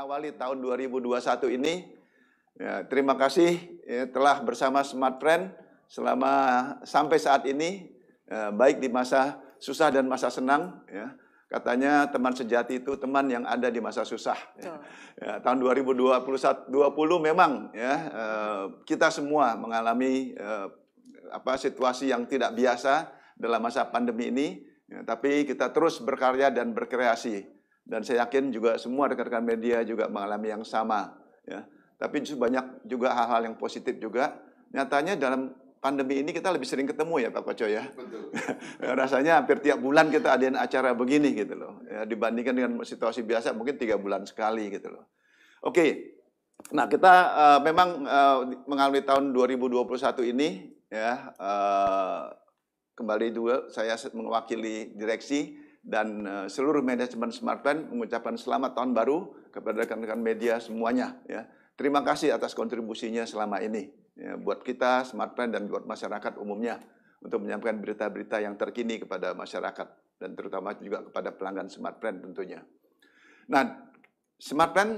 mengawali tahun 2021 ini. Ya, terima kasih ya, telah bersama Smart Friend selama sampai saat ini, ya, baik di masa susah dan masa senang. Ya. Katanya teman sejati itu teman yang ada di masa susah. Ya. Ya, tahun 2020 memang ya eh, kita semua mengalami eh, apa situasi yang tidak biasa dalam masa pandemi ini. Ya, tapi kita terus berkarya dan berkreasi. Dan saya yakin juga semua rekan-rekan media juga mengalami yang sama. Ya. Tapi justru banyak juga hal-hal yang positif juga. Nyatanya dalam pandemi ini kita lebih sering ketemu ya Pak Koco ya. Betul. Ya, rasanya hampir tiap bulan kita adain acara begini gitu loh. Ya, dibandingkan dengan situasi biasa mungkin tiga bulan sekali gitu loh. Oke, nah kita uh, memang uh, mengalami tahun 2021 ini ya uh, kembali dua saya mewakili direksi dan eh, seluruh manajemen Plan mengucapkan selamat tahun baru kepada rekan-rekan media semuanya ya. Terima kasih atas kontribusinya selama ini ya, buat kita Plan dan buat masyarakat umumnya untuk menyampaikan berita-berita yang terkini kepada masyarakat dan terutama juga kepada pelanggan Plan tentunya. Nah, Smartbank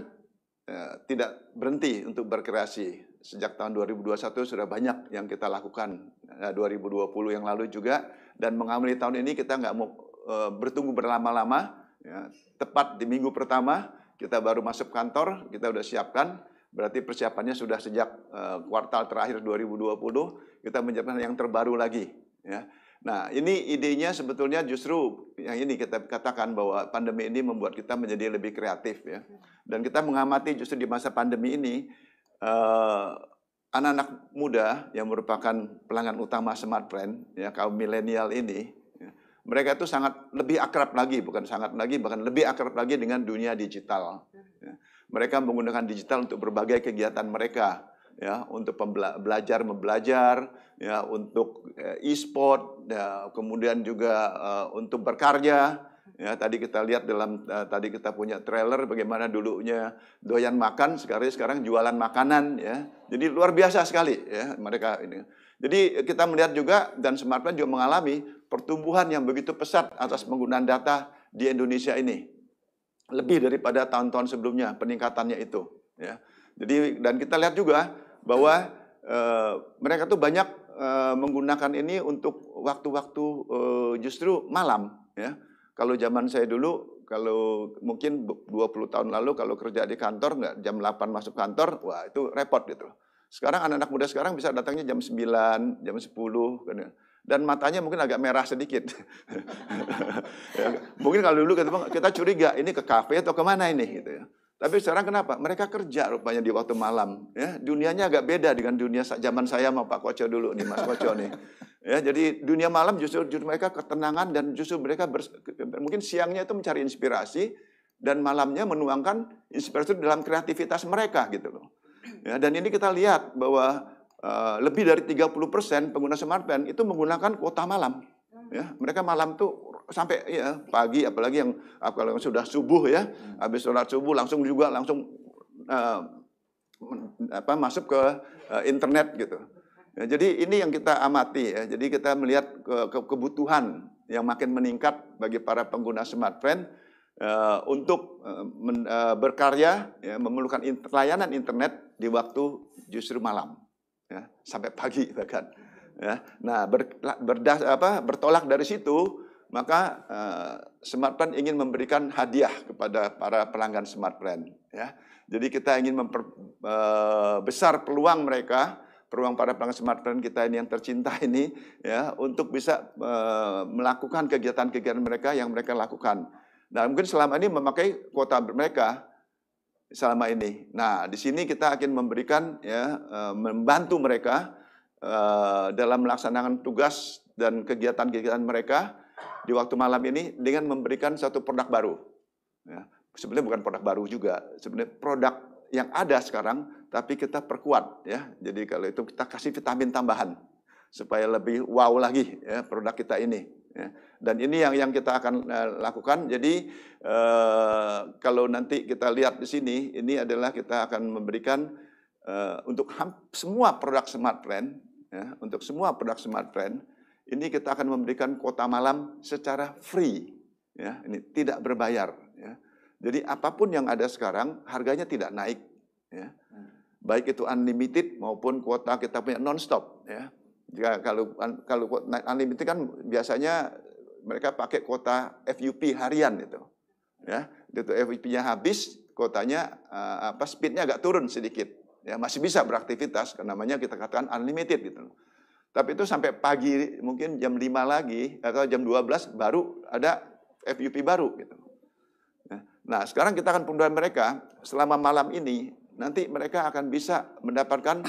ya, eh, tidak berhenti untuk berkreasi. Sejak tahun 2021 sudah banyak yang kita lakukan. Ya, nah, 2020 yang lalu juga dan mengamali tahun ini kita nggak mau Eh, bertunggu berlama-lama. Ya, tepat di minggu pertama kita baru masuk kantor, kita sudah siapkan. Berarti persiapannya sudah sejak uh, kuartal terakhir 2020 kita menyiapkan yang terbaru lagi. Ya. Nah, ini idenya sebetulnya justru yang ini kita katakan bahwa pandemi ini membuat kita menjadi lebih kreatif ya. Dan kita mengamati justru di masa pandemi ini eh, anak-anak muda yang merupakan pelanggan utama Smart brand ya kaum milenial ini mereka itu sangat lebih akrab lagi, bukan sangat lagi, bahkan lebih akrab lagi dengan dunia digital. Ya. Mereka menggunakan digital untuk berbagai kegiatan mereka, ya, untuk belajar membelajar, ya, untuk eh, e-sport, ya, kemudian juga uh, untuk berkarya. Ya, tadi kita lihat dalam uh, tadi kita punya trailer bagaimana dulunya doyan makan, sekarang sekarang jualan makanan, ya. Jadi luar biasa sekali, ya, mereka ini. Jadi kita melihat juga dan smartphone juga mengalami pertumbuhan yang begitu pesat atas penggunaan data di Indonesia ini. Lebih daripada tahun-tahun sebelumnya peningkatannya itu. Ya. Jadi dan kita lihat juga bahwa e, mereka tuh banyak e, menggunakan ini untuk waktu-waktu e, justru malam. Ya. Kalau zaman saya dulu kalau mungkin 20 tahun lalu kalau kerja di kantor nggak jam 8 masuk kantor, wah itu repot gitu. Sekarang anak-anak muda sekarang bisa datangnya jam 9, jam 10. Dan matanya mungkin agak merah sedikit. Ya, mungkin kalau dulu kita curiga, ini ke kafe atau kemana ini? Gitu ya. Tapi sekarang kenapa? Mereka kerja rupanya di waktu malam. Ya, dunianya agak beda dengan dunia zaman saya sama Pak Koco dulu nih, Mas Koco nih. Ya, jadi dunia malam justru, justru mereka ketenangan dan justru mereka ber, mungkin siangnya itu mencari inspirasi dan malamnya menuangkan inspirasi dalam kreativitas mereka gitu loh. Ya, dan ini kita lihat bahwa uh, lebih dari 30% pengguna smartphone itu menggunakan kuota malam. Hmm. Ya, mereka malam tuh sampai ya pagi apalagi yang kalau sudah subuh ya, hmm. habis sholat subuh langsung juga langsung uh, apa masuk ke uh, internet gitu. Ya, jadi ini yang kita amati ya. Jadi kita melihat ke, ke kebutuhan yang makin meningkat bagi para pengguna smartphone uh, untuk uh, men, uh, berkarya, ya, memerlukan inter, layanan internet di waktu justru malam, ya, sampai pagi bahkan. Ya. Nah, ber, berdas, apa, bertolak dari situ, maka uh, Smartplan ingin memberikan hadiah kepada para pelanggan Smartplan. Ya. Jadi kita ingin memperbesar uh, peluang mereka peluang para pelanggan smartphone kita ini yang tercinta ini ya untuk bisa uh, melakukan kegiatan-kegiatan mereka yang mereka lakukan Nah, mungkin selama ini memakai kuota mereka selama ini. Nah, di sini kita akan memberikan ya eh, membantu mereka eh, dalam melaksanakan tugas dan kegiatan-kegiatan mereka di waktu malam ini dengan memberikan satu produk baru. Ya, sebenarnya bukan produk baru juga, sebenarnya produk yang ada sekarang tapi kita perkuat ya. Jadi kalau itu kita kasih vitamin tambahan supaya lebih wow lagi ya produk kita ini. Ya. Dan ini yang yang kita akan eh, lakukan. Jadi eh, kalau nanti kita lihat di sini, ini adalah kita akan memberikan eh, ya, untuk semua produk smart plan, untuk semua produk smart plan, ini kita akan memberikan kuota malam secara free, ya. ini tidak berbayar. Jadi apapun yang ada sekarang harganya tidak naik, hmm. baik itu unlimited maupun kuota kita punya nonstop. Ya kalau kalau naik unlimited kan biasanya mereka pakai kuota FUP harian itu. Ya, itu FUP-nya habis, kuotanya uh, apa speed-nya agak turun sedikit. Ya, masih bisa beraktivitas karena namanya kita katakan unlimited gitu. Tapi itu sampai pagi mungkin jam 5 lagi atau jam 12 baru ada FUP baru gitu. Ya. Nah, sekarang kita akan pendudukan mereka selama malam ini nanti mereka akan bisa mendapatkan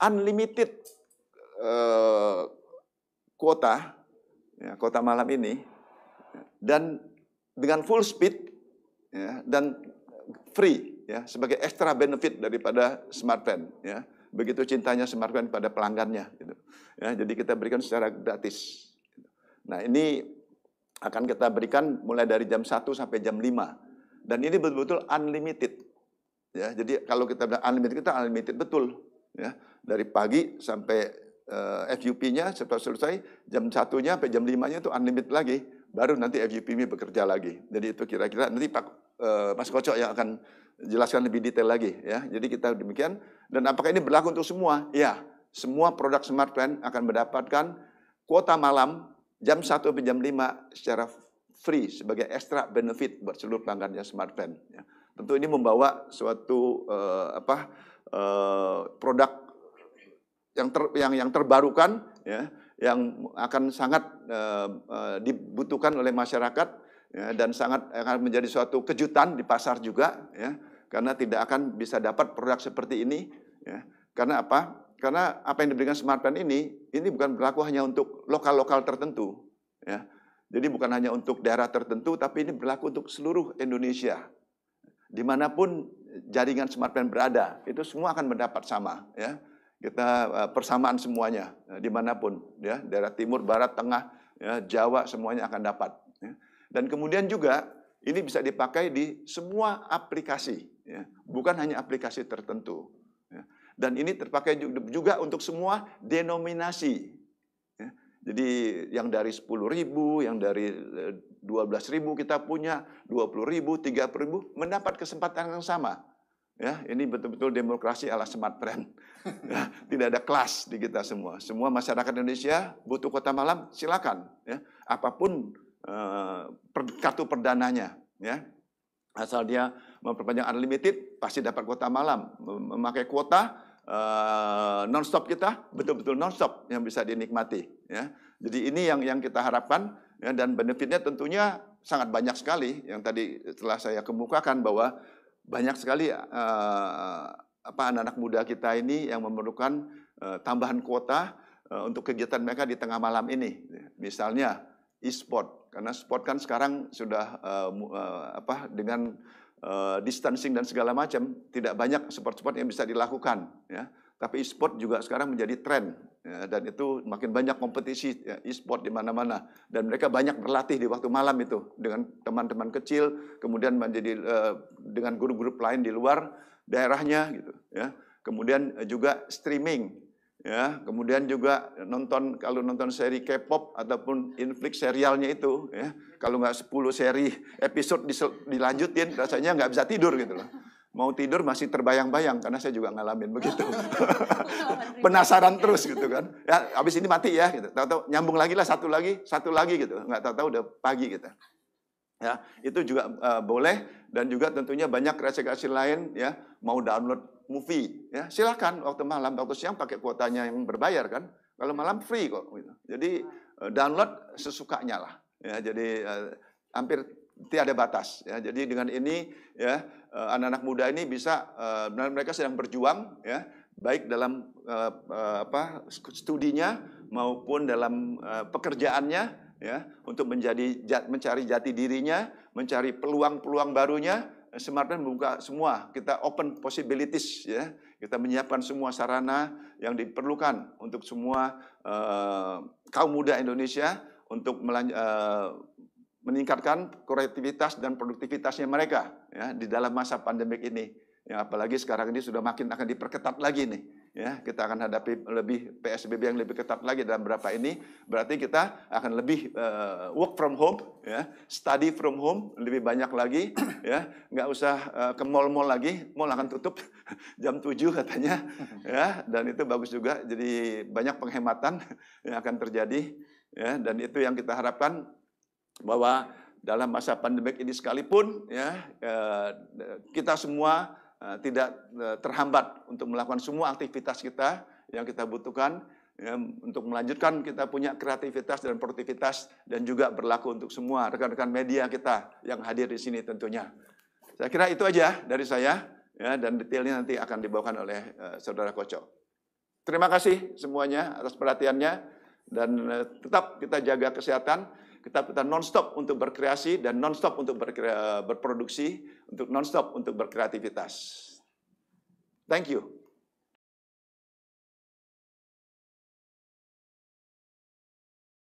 unlimited Eh, kuota kota ya, kota malam ini dan dengan full speed ya, dan free ya sebagai extra benefit daripada smartphone ya begitu cintanya smartphone pada pelanggannya gitu ya jadi kita berikan secara gratis nah ini akan kita berikan mulai dari jam 1 sampai jam 5 dan ini betul-betul unlimited ya jadi kalau kita unlimited kita unlimited betul ya dari pagi sampai uh, eh, FUP-nya setelah selesai jam satunya sampai jam limanya itu unlimited lagi baru nanti FUP-nya bekerja lagi jadi itu kira-kira nanti Pak uh, Mas Kocok yang akan jelaskan lebih detail lagi ya jadi kita demikian dan apakah ini berlaku untuk semua ya semua produk smart plan akan mendapatkan kuota malam jam satu sampai jam lima secara free sebagai extra benefit buat seluruh pelanggannya smart plan ya. tentu ini membawa suatu uh, apa uh, produk yang ter, yang yang terbarukan ya yang akan sangat e, e, dibutuhkan oleh masyarakat ya, dan sangat akan menjadi suatu kejutan di pasar juga ya karena tidak akan bisa dapat produk seperti ini ya karena apa karena apa yang diberikan smartphone ini ini bukan berlaku hanya untuk lokal-lokal tertentu ya jadi bukan hanya untuk daerah tertentu, tapi ini berlaku untuk seluruh Indonesia. Dimanapun jaringan smartphone berada, itu semua akan mendapat sama. Ya kita eh, persamaan semuanya eh, dimanapun ya daerah timur barat tengah ya, Jawa semuanya akan dapat ya. dan kemudian juga ini bisa dipakai di semua aplikasi ya. bukan hanya aplikasi tertentu ya. dan ini terpakai juga untuk semua denominasi ya. jadi yang dari 10 ribu yang dari 12 eh, ribu kita punya 20 ribu 30 ribu mendapat kesempatan yang sama Ya, ini betul-betul demokrasi ala smart friend. Ya, tidak ada kelas di kita semua. Semua masyarakat Indonesia butuh kota malam, silakan. Ya, apapun eh, kartu perdananya, ya, asal dia memperpanjang unlimited pasti dapat kota malam. Memakai kuota eh, nonstop kita betul-betul nonstop yang bisa dinikmati. Ya, jadi ini yang yang kita harapkan ya, dan benefitnya tentunya sangat banyak sekali yang tadi telah saya kemukakan bahwa banyak sekali uh, apa anak-anak muda kita ini yang memerlukan uh, tambahan kuota uh, untuk kegiatan mereka di tengah malam ini. Misalnya e-sport karena sport kan sekarang sudah uh, uh, apa dengan uh, distancing dan segala macam tidak banyak sport-sport yang bisa dilakukan ya. Tapi e-sport juga sekarang menjadi tren ya, dan itu makin banyak kompetisi ya, e-sport di mana-mana dan mereka banyak berlatih di waktu malam itu dengan teman-teman kecil, kemudian menjadi uh, dengan guru-guru lain di luar daerahnya gitu ya. Kemudian juga streaming ya kemudian juga nonton kalau nonton seri K-pop ataupun inflix serialnya itu ya kalau nggak 10 seri episode dilanjutin rasanya nggak bisa tidur gitu loh mau tidur masih terbayang-bayang karena saya juga ngalamin begitu. Penasaran terus gitu kan. Ya habis ini mati ya gitu. tahu nyambung lagi lah satu lagi, satu lagi gitu. Nggak tahu-tahu udah pagi gitu. Ya, itu juga uh, boleh dan juga tentunya banyak reaksi-reaksi lain ya, mau download movie ya. silahkan waktu malam, waktu siang pakai kuotanya yang berbayar kan. Kalau malam free kok gitu. Jadi eh, download sesukanya lah. Ya, jadi uh, hampir ada batas. Ya. Jadi dengan ini ya eh, anak-anak muda ini bisa eh, mereka sedang berjuang ya baik dalam uh, apa studinya maupun dalam uh, pekerjaannya ya untuk menjadi mencari jati dirinya, mencari peluang-peluang barunya. Semarang membuka semua, kita open possibilities ya. Kita menyiapkan semua sarana yang diperlukan untuk semua uh, kaum muda Indonesia untuk uh, meningkatkan kreativitas dan produktivitasnya mereka ya, di dalam masa pandemik ini. Ya, apalagi sekarang ini sudah makin akan diperketat lagi nih. Ya, kita akan hadapi lebih PSBB yang lebih ketat lagi dalam berapa ini. Berarti kita akan lebih uh, work from home, ya, study from home lebih banyak lagi, ya, nggak usah uh, ke mall-mall lagi. Mall akan tutup jam 7 katanya, ya, dan itu bagus juga. Jadi banyak penghematan yang akan terjadi, ya, dan itu yang kita harapkan bahwa dalam masa pandemik ini sekalipun ya eh, kita semua eh, tidak eh, terhambat untuk melakukan semua aktivitas kita yang kita butuhkan ya, untuk melanjutkan kita punya kreativitas dan produktivitas dan juga berlaku untuk semua rekan-rekan media kita yang hadir di sini tentunya. Saya kira itu aja dari saya ya, dan detailnya nanti akan dibawakan oleh uh, saudara Koco. Terima kasih semuanya atas perhatiannya dan uh, tetap kita jaga kesehatan kita kita stop untuk berkreasi dan non stop untuk berkre, berproduksi, untuk non stop untuk berkreativitas. Thank you.